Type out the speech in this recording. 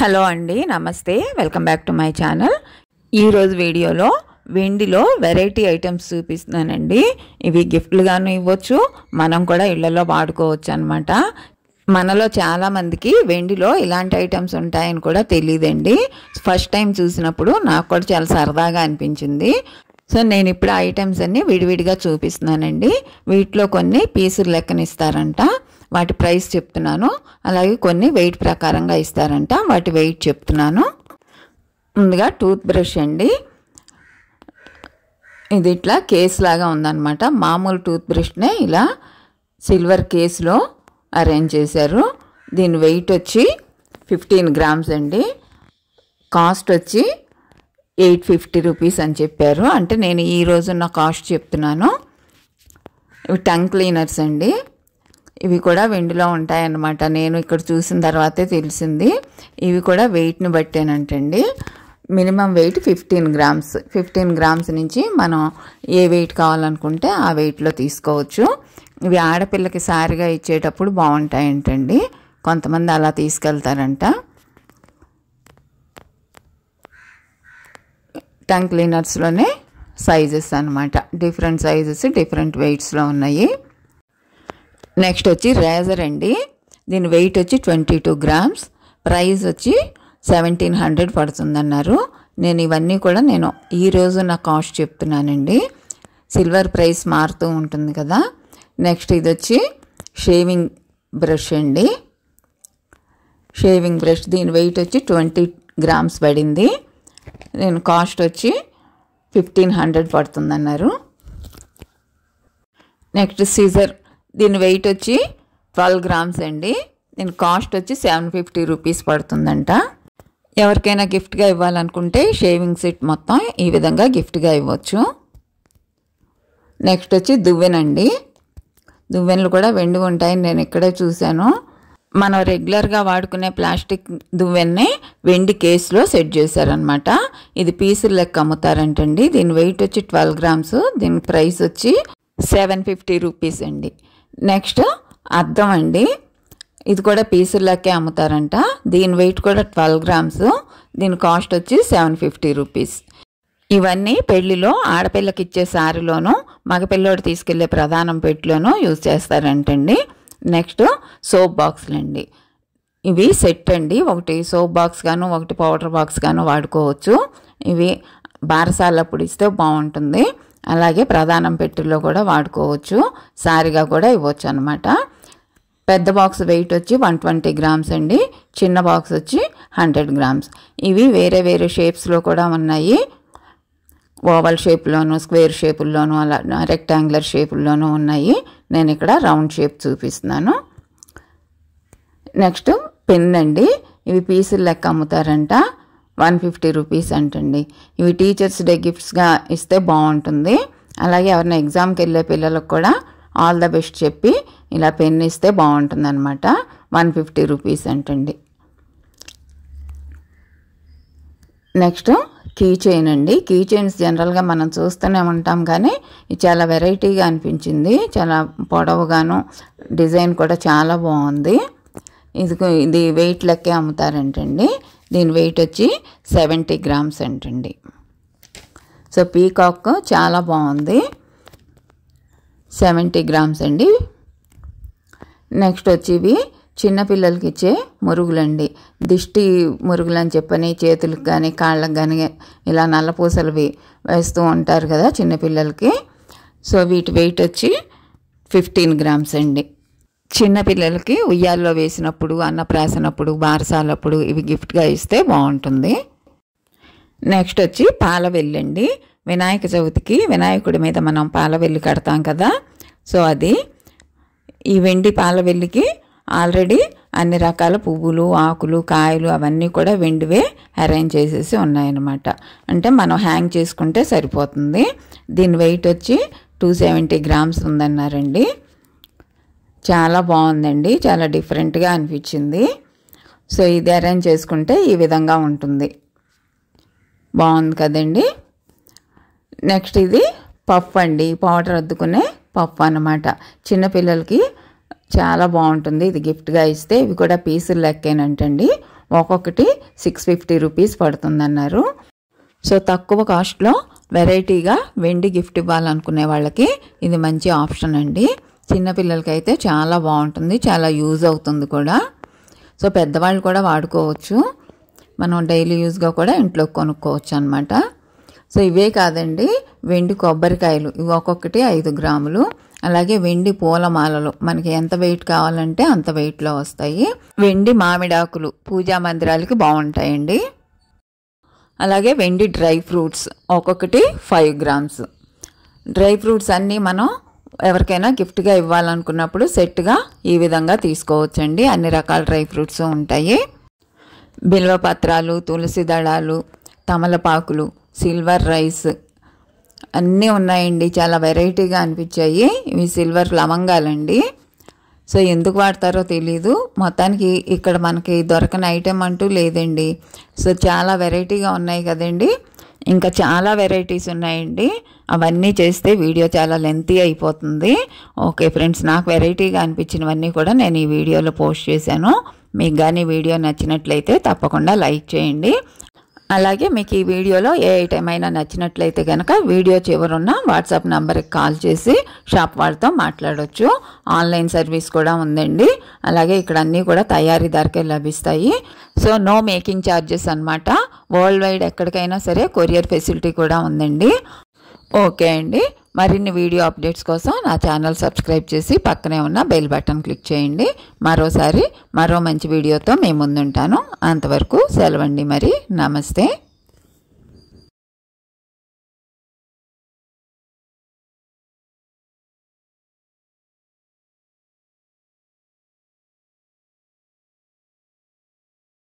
hello అండి నమస్తే welcome back to my channel ఈరోజు వీడియోలో వెండిలో వెరైటీ ఐటమ్స్ చూపిస్తున్నానండి ఇవి గిఫ్ట్లుగాను ఇవ్వచ్చు మనం కూడా ఇళ్లలో వాడుకోవచ్చు అనమాట మనలో చాలామందికి వెండిలో ఇలాంటి ఐటమ్స్ ఉంటాయని కూడా తెలియదండి ఫస్ట్ టైం చూసినప్పుడు నాకు కూడా చాలా సరదాగా అనిపించింది సో నేను ఇప్పుడు ఐటమ్స్ అన్నీ విడివిడిగా చూపిస్తున్నానండి వీటిలో కొన్ని పీసులు లెక్కనిస్తారంట వాటి ప్రైస్ చెప్తున్నాను అలాగే కొన్ని వెయిట్ ప్రకారంగా ఇస్తారంట వాటి వెయిట్ చెప్తున్నాను ముందుగా టూత్ బ్రష్ అండి ఇది ఇట్లా కేస్ లాగా ఉందన్నమాట మామూలు టూత్ బ్రష్నే ఇలా సిల్వర్ కేస్లో అరేంజ్ చేశారు దీని వెయిట్ వచ్చి ఫిఫ్టీన్ గ్రామ్స్ అండి కాస్ట్ వచ్చి ఎయిట్ ఫిఫ్టీ రూపీస్ అని చెప్పారు అంటే నేను ఈ రోజున్న కాస్ట్ చెప్తున్నాను ఇవి టంగ్ క్లీనర్స్ అండి ఇవి కూడా వెండిలో ఉంటాయన్నమాట నేను ఇక్కడ చూసిన తర్వాతే తెలిసింది ఇవి కూడా వెయిట్ని బట్టేనంటండి minimum weight fifteen grams fifteen grams నుంచి మనం ఏ వెయిట్ కావాలనుకుంటే ఆ వెయిట్లో తీసుకోవచ్చు ఇవి ఆడపిల్లకి సారిగా ఇచ్చేటప్పుడు బాగుంటాయంటండి కొంతమంది అలా తీసుకెళ్తారంట టంగ్ క్లీనర్స్లోనే సైజెస్ అనమాట డిఫరెంట్ సైజెస్ డిఫరెంట్ వెయిట్స్లో ఉన్నాయి నెక్స్ట్ వచ్చి రేజర్ అండి దీని వెయిట్ వచ్చి ట్వంటీ టూ గ్రామ్స్ ప్రైస్ వచ్చి సెవెంటీన్ హండ్రెడ్ పడుతుందన్నారు నేను ఇవన్నీ కూడా నేను ఈరోజు నా కాస్ట్ చెప్తున్నానండి సిల్వర్ ప్రైస్ మారుతూ ఉంటుంది కదా నెక్స్ట్ ఇది వచ్చి షేవింగ్ బ్రష్ అండి షేవింగ్ బ్రష్ దీని వెయిట్ వచ్చి ట్వంటీ గ్రామ్స్ పడింది నేను కాస్ట్ వచ్చి ఫిఫ్టీన్ హండ్రెడ్ పడుతుందన్నారు నెక్స్ట్ సీజర్ దీని వెయిట్ వచ్చి ట్వెల్వ్ గ్రామ్స్ అండి దీని కాస్ట్ వచ్చి సెవెన్ ఫిఫ్టీ రూపీస్ పడుతుందంట ఎవరికైనా గిఫ్ట్గా ఇవ్వాలనుకుంటే షేవింగ్ సెట్ మొత్తం ఈ విధంగా గిఫ్ట్గా ఇవ్వచ్చు నెక్స్ట్ వచ్చి దువ్వెనండి దువ్వెనలు కూడా వెండి ఉంటాయని నేను ఇక్కడే చూశాను మనం రెగ్యులర్గా వాడుకునే ప్లాస్టిక్ దువ్వెన్ని వెండి కేసులో సెట్ చేశారనమాట ఇది పీసులు లెక్క అమ్ముతారంటండి దీని వెయిట్ వచ్చి ట్వెల్వ్ గ్రామ్స్ దీని ప్రైస్ వచ్చి సెవెన్ ఫిఫ్టీ రూపీస్ అండి నెక్స్ట్ అద్దం అండి ఇది కూడా పీసుల్లాకే అమ్ముతారంట దీని వెయిట్ కూడా ట్వెల్వ్ గ్రామ్స్ దీని కాస్ట్ వచ్చి సెవెన్ ఫిఫ్టీ రూపీస్ ఇవన్నీ పెళ్లిలో ఆడపిల్లకి ఇచ్చే సారీలోను మగపిల్లోడు తీసుకెళ్లే ప్రధానం పెట్టిలోనూ యూజ్ చేస్తారంటండి నెక్స్ట్ సోప్ బాక్స్లండి ఇవి సెట్ అండి ఒకటి సోప్ బాక్స్ గాను ఒకటి పౌడర్ బాక్స్ గాను వాడుకోవచ్చు ఇవి బారసాలప్పుడు ఇస్తే బాగుంటుంది అలాగే ప్రధానం పెట్టిలో కూడా వాడుకోవచ్చు సారీగా కూడా ఇవ్వచ్చు అనమాట పెద్ద బాక్స్ వెయిట్ వచ్చి వన్ ట్వంటీ గ్రామ్స్ అండి చిన్న బాక్స్ వచ్చి హండ్రెడ్ గ్రామ్స్ ఇవి వేరే వేరే షేప్స్లో కూడా ఉన్నాయి ఓవల్ షేప్లోను స్క్వేర్ షేపుల్లోను అలా రెక్టాంగులర్ షేపుల్లోనూ ఉన్నాయి నేను ఇక్కడ రౌండ్ షేప్ చూపిస్తున్నాను నెక్స్ట్ పెన్ అండి ఇవి పీసులు లెక్క అమ్ముతారంట వన్ ఫిఫ్టీ రూపీస్ అంటండి ఇవి టీచర్స్ డే గిఫ్ట్స్గా ఇస్తే బాగుంటుంది అలాగే ఎవరైనా ఎగ్జామ్కి వెళ్ళే పిల్లలకు కూడా ఆల్ ద బెస్ట్ చెప్పి ఇలా పెన్ ఇస్తే బాగుంటుంది అనమాట వన్ ఫిఫ్టీ రూపీస్ అంటండి నెక్స్ట్ కీ చైన్ అండి కీ చైన్స్ జనరల్గా మనం చూస్తూనే ఉంటాం కానీ ఇది చాలా వెరైటీగా అనిపించింది చాలా పొడవుగాను డిజైన్ కూడా చాలా బాగుంది ఇది ఇది వెయిట్ లెక్కే అమ్ముతారంటండి దీని వెయిట్ వచ్చి సెవెంటీ గ్రామ్స్ అంటండి సో పీకాక్ చాలా బాగుంది సెవెంటీ గ్రామ్స్ అండి నెక్స్ట్ వచ్చి ఇవి చిన్నపిల్లలకి ఇచ్చే మురుగులండి దిష్టి మురుగులు అని చెప్పని చేతులకు కానీ కాళ్ళకు కానీ ఇలా నల్లపూసలవి వేస్తూ ఉంటారు కదా చిన్నపిల్లలకి సో వీటి వెయిట్ వచ్చి ఫిఫ్టీన్ గ్రామ్స్ అండి చిన్నపిల్లలకి ఉయ్యాల్లో వేసినప్పుడు అన్నప్రాసనప్పుడు బారసాలప్పుడు ఇవి గిఫ్ట్గా ఇస్తే బాగుంటుంది నెక్స్ట్ వచ్చి పాల వెల్లండి వినాయక చవితికి వినాయకుడి మీద మనం పాల వెల్లి కడతాం కదా సో అది ఈ వెండి పాల వెల్లికి ఆల్రెడీ అన్ని రకాల పువ్వులు ఆకులు కాయలు అవన్నీ కూడా వెండివే అరేంజ్ చేసేసి ఉన్నాయన్నమాట అంటే మనం హ్యాంగ్ చేసుకుంటే సరిపోతుంది దీని వెయిట్ వచ్చి టూ సెవెంటీ గ్రామ్స్ ఉందన్నారండి చాలా బాగుందండి చాలా డిఫరెంట్గా అనిపించింది సో ఇది అరేంజ్ చేసుకుంటే ఈ విధంగా ఉంటుంది బాగుంది కదండి నెక్స్ట్ ఇది పఫ్ అండి పౌడర్ అద్దుకునే పఫ్ అనమాట చిన్నపిల్లలకి చాలా బాగుంటుంది ఇది గిఫ్ట్గా ఇస్తే ఇవి కూడా పీసులు లెక్కేనంటండి ఒక్కొక్కటి సిక్స్ ఫిఫ్టీ రూపీస్ పడుతుందన్నారు సో తక్కువ కాస్ట్లో వెరైటీగా వెండి గిఫ్ట్ ఇవ్వాలనుకునే వాళ్ళకి ఇది మంచి ఆప్షన్ అండి చిన్నపిల్లలకైతే చాలా బాగుంటుంది చాలా యూజ్ అవుతుంది కూడా సో పెద్దవాళ్ళు కూడా వాడుకోవచ్చు మనం డైలీ యూజ్గా కూడా ఇంట్లో కొనుక్కోవచ్చు అనమాట సో ఇవే కాదండి వెండి కొబ్బరికాయలు ఇవి ఒక్కొక్కటి ఐదు గ్రాములు అలాగే వెండి పూలమాలలు మనకి ఎంత వెయిట్ కావాలంటే అంత వెయిట్లో వస్తాయి వెండి మామిడాకులు పూజా మందిరాలకి బాగుంటాయండి అలాగే వెండి డ్రై ఫ్రూట్స్ ఒక్కొక్కటి ఫైవ్ గ్రామ్స్ డ్రై ఫ్రూట్స్ అన్నీ మనం ఎవరికైనా గిఫ్ట్గా ఇవ్వాలనుకున్నప్పుడు సెట్గా ఈ విధంగా తీసుకోవచ్చండి అన్ని రకాల డ్రై ఫ్రూట్స్ ఉంటాయి బిల్వపత్రాలు తులసి దళాలు తమలపాకులు సిల్వర్ రైస్ అన్నీ ఉన్నాయండి చాలా వెరైటీగా అనిపించాయి ఇవి సిల్వర్ లవంగాలండి సో ఎందుకు వాడతారో తెలీదు మొత్తానికి ఇక్కడ మనకి దొరకని ఐటెం అంటూ లేదండి సో చాలా వెరైటీగా ఉన్నాయి కదండీ ఇంకా చాలా వెరైటీస్ ఉన్నాయండి అవన్నీ చేస్తే వీడియో చాలా లెంతీ అయిపోతుంది ఓకే ఫ్రెండ్స్ నాకు వెరైటీగా అనిపించినవన్నీ కూడా నేను ఈ వీడియోలో పోస్ట్ చేశాను మీకు కానీ వీడియో నచ్చినట్లయితే తప్పకుండా లైక్ చేయండి అలాగే మీకు ఈ వీడియోలో ఏ ఐటెం అయినా నచ్చినట్లయితే కనుక వీడియో చివరున్న వాట్సాప్ నెంబర్కి కాల్ చేసి షాప్ వాళ్ళతో మాట్లాడవచ్చు ఆన్లైన్ సర్వీస్ కూడా ఉందండి అలాగే ఇక్కడ అన్నీ కూడా తయారీదారికే లభిస్తాయి సో నో మేకింగ్ ఛార్జెస్ అనమాట వరల్డ్ వైడ్ ఎక్కడికైనా సరే కొరియర్ ఫెసిలిటీ కూడా ఉందండి ఓకే అండి మరిన్ని వీడియో అప్డేట్స్ కోసం నా ఛానల్ సబ్స్క్రైబ్ చేసి పక్కనే ఉన్న బెల్ బటన్ క్లిక్ చేయండి మరోసారి మరో మంచి వీడియోతో మేము ముందుంటాను అంతవరకు సెలవండి మరి నమస్తే